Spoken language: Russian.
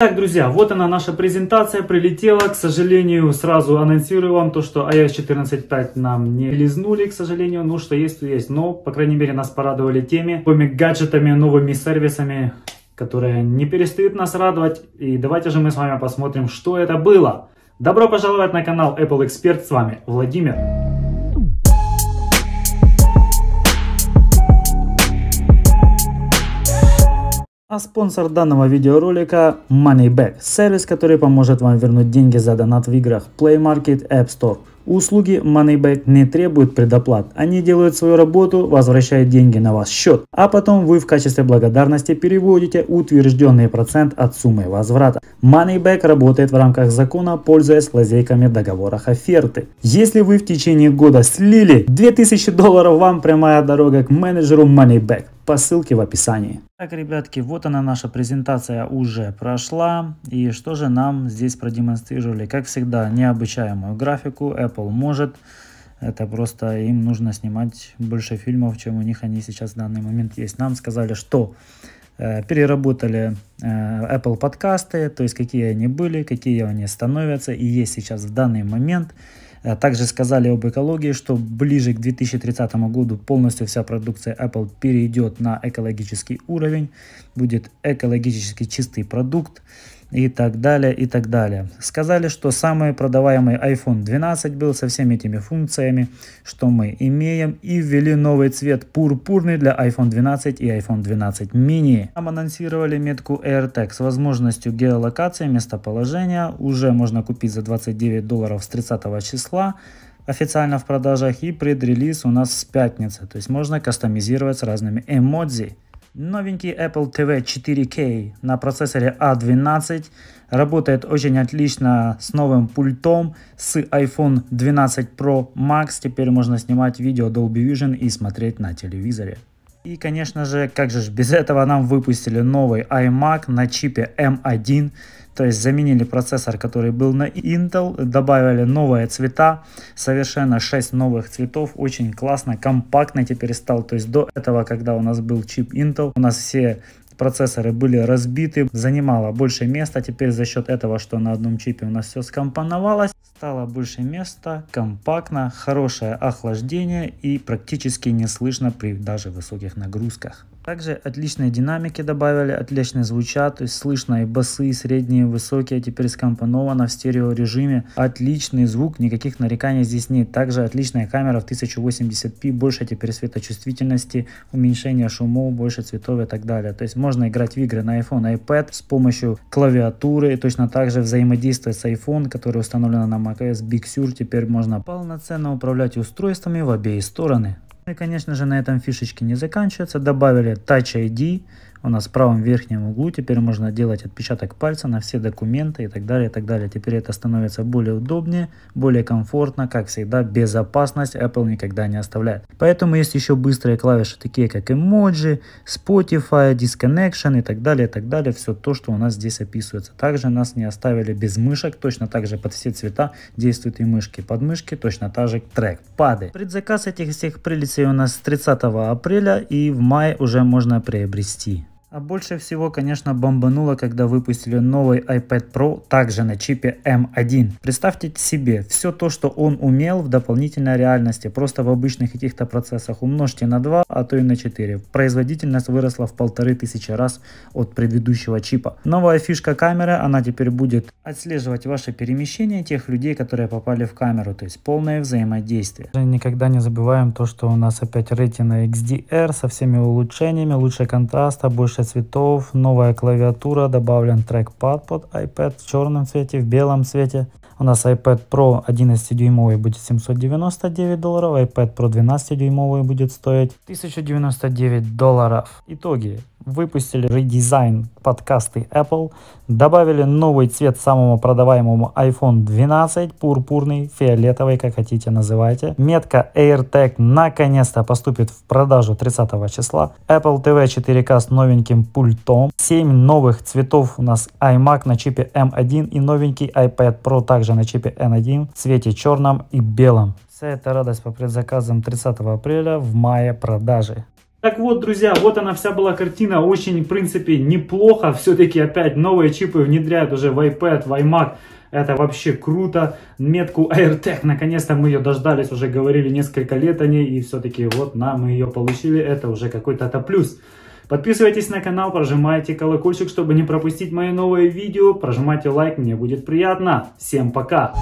Так, друзья, вот она наша презентация прилетела. К сожалению, сразу анонсирую вам то, что iOS 14.5 нам не лизнули, к сожалению. Ну, что есть, то есть. Но, по крайней мере, нас порадовали теми, новыми гаджетами, новыми сервисами, которые не перестают нас радовать. И давайте же мы с вами посмотрим, что это было. Добро пожаловать на канал Apple Expert. С вами Владимир. А спонсор данного видеоролика MoneyBack, сервис, который поможет вам вернуть деньги за донат в играх Play Market App Store. Услуги MoneyBack не требуют предоплат, они делают свою работу, возвращают деньги на ваш счет, а потом вы в качестве благодарности переводите утвержденный процент от суммы возврата. MoneyBack работает в рамках закона, пользуясь лазейками в договорах оферты. Если вы в течение года слили 2000 долларов, вам прямая дорога к менеджеру MoneyBack по ссылке в описании. Так, ребятки, вот она наша презентация уже прошла. И что же нам здесь продемонстрировали? Как всегда, необычаемую графику Apple может. Это просто им нужно снимать больше фильмов, чем у них они сейчас в данный момент есть. Нам сказали, что э, переработали э, Apple подкасты, то есть какие они были, какие они становятся и есть сейчас в данный момент. А также сказали об экологии, что ближе к 2030 году полностью вся продукция Apple перейдет на экологический уровень, будет экологически чистый продукт и так далее, и так далее. Сказали, что самый продаваемый iPhone 12 был со всеми этими функциями, что мы имеем, и ввели новый цвет пурпурный для iPhone 12 и iPhone 12 mini. Там анонсировали метку AirTag с возможностью геолокации, местоположения, уже можно купить за 29 долларов с 30 числа, официально в продажах и предрелиз у нас с пятницы, то есть можно кастомизировать с разными эмодзи. Новенький Apple TV 4K на процессоре A12 а работает очень отлично с новым пультом, с iPhone 12 Pro Max. Теперь можно снимать видео Dolby Vision и смотреть на телевизоре. И, конечно же, как же без этого нам выпустили новый iMac на чипе M1. Эм То есть заменили процессор, который был на Intel, добавили новые цвета, совершенно 6 новых цветов, очень классно, компактный теперь стал. То есть до этого, когда у нас был чип Intel, у нас все Процессоры были разбиты, занимало больше места. Теперь за счет этого, что на одном чипе у нас все скомпоновалось, стало больше места, компактно, хорошее охлаждение и практически не слышно при даже высоких нагрузках. Также отличные динамики добавили, отлично звучат, то есть слышно и басы, и средние, и высокие, теперь скомпоновано в стерео режиме. Отличный звук, никаких нареканий здесь нет. Также отличная камера в 1080p, больше теперь светочувствительности, уменьшение шумов, больше цветов и так далее. То есть можно играть в игры на iPhone, iPad с помощью клавиатуры, и точно так же взаимодействовать с iPhone, который установлен на macOS Big Sur, теперь можно полноценно управлять устройствами в обеих стороны и конечно же на этом фишечки не заканчиваются. Добавили Touch ID, у нас в правом верхнем углу теперь можно делать отпечаток пальца на все документы и так далее, и так далее. Теперь это становится более удобнее, более комфортно, как всегда, безопасность Apple никогда не оставляет. Поэтому есть еще быстрые клавиши, такие как эмоджи, Spotify, Disconnection и так далее, и так далее. Все то, что у нас здесь описывается. Также нас не оставили без мышек, точно так же под все цвета действуют и мышки. Под мышки точно так же трек, пады. Предзаказ этих всех прелестей у нас с 30 апреля и в мае уже можно приобрести. А больше всего, конечно, бомбануло, когда выпустили новый iPad Pro также на чипе M1. Эм Представьте себе, все то, что он умел в дополнительной реальности, просто в обычных каких-то процессах умножьте на 2, а то и на 4. Производительность выросла в полторы тысячи раз от предыдущего чипа. Новая фишка камеры, она теперь будет отслеживать ваше перемещение тех людей, которые попали в камеру, то есть полное взаимодействие. Никогда не забываем то, что у нас опять рейтинг XDR со всеми улучшениями, лучше контраста, больше больше цветов, новая клавиатура, добавлен трекпад под iPad в черном цвете, в белом цвете. У нас iPad Pro 11-дюймовый будет 799 долларов, iPad Pro 12-дюймовый будет стоить 1099 долларов. Итоги выпустили редизайн подкасты Apple, добавили новый цвет самому продаваемому iPhone 12, пурпурный, фиолетовый, как хотите называйте. Метка AirTag наконец-то поступит в продажу 30 числа. Apple TV 4K с новеньким пультом. 7 новых цветов у нас iMac на чипе M1 и новенький iPad Pro также на чипе N1 в цвете черном и белом. Вся эта радость по предзаказам 30 апреля в мае продажи. Так вот, друзья, вот она вся была картина, очень, в принципе, неплохо, все-таки опять новые чипы внедряют уже в iPad, в iMac, это вообще круто. Метку AirTag, наконец-то мы ее дождались, уже говорили несколько лет о ней, и все-таки вот нам мы ее получили, это уже какой-то это плюс. Подписывайтесь на канал, прожимайте колокольчик, чтобы не пропустить мои новые видео, прожимайте лайк, мне будет приятно. Всем пока!